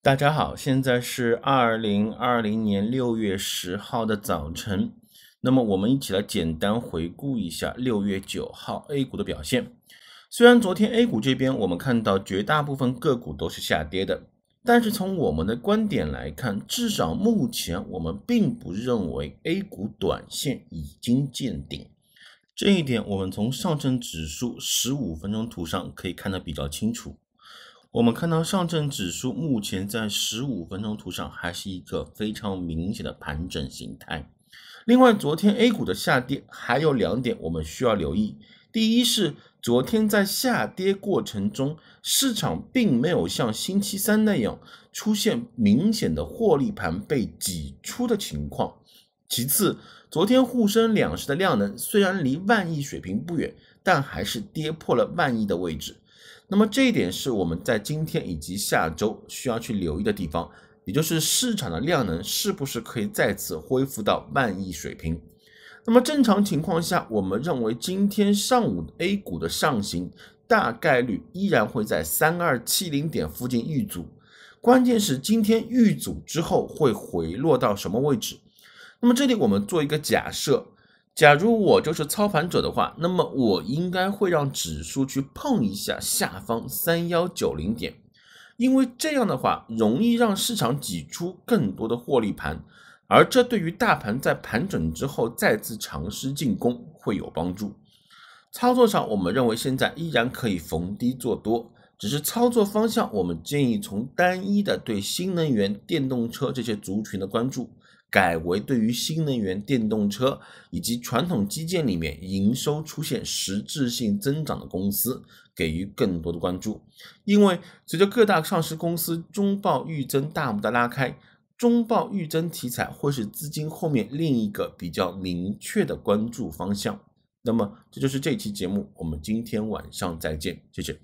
大家好，现在是二零二零年六月十号的早晨。那么，我们一起来简单回顾一下六月九号 A 股的表现。虽然昨天 A 股这边我们看到绝大部分个股都是下跌的，但是从我们的观点来看，至少目前我们并不认为 A 股短线已经见顶。这一点，我们从上证指数十五分钟图上可以看得比较清楚。我们看到上证指数目前在十五分钟图上还是一个非常明显的盘整形态。另外，昨天 A 股的下跌还有两点我们需要留意：第一是昨天在下跌过程中，市场并没有像星期三那样出现明显的获利盘被挤出的情况。其次，昨天沪深两市的量能虽然离万亿水平不远，但还是跌破了万亿的位置。那么这一点是我们在今天以及下周需要去留意的地方，也就是市场的量能是不是可以再次恢复到万亿水平。那么正常情况下，我们认为今天上午 A 股的上行大概率依然会在三二七零点附近遇阻，关键是今天遇阻之后会回落到什么位置。那么这里我们做一个假设，假如我就是操盘者的话，那么我应该会让指数去碰一下下方三幺九零点，因为这样的话容易让市场挤出更多的获利盘，而这对于大盘在盘整之后再次尝试进攻会有帮助。操作上，我们认为现在依然可以逢低做多，只是操作方向我们建议从单一的对新能源、电动车这些族群的关注。改为对于新能源电动车以及传统基建里面营收出现实质性增长的公司给予更多的关注，因为随着各大上市公司中报预增大幕的拉开，中报预增题材或是资金后面另一个比较明确的关注方向。那么，这就是这期节目，我们今天晚上再见，谢谢。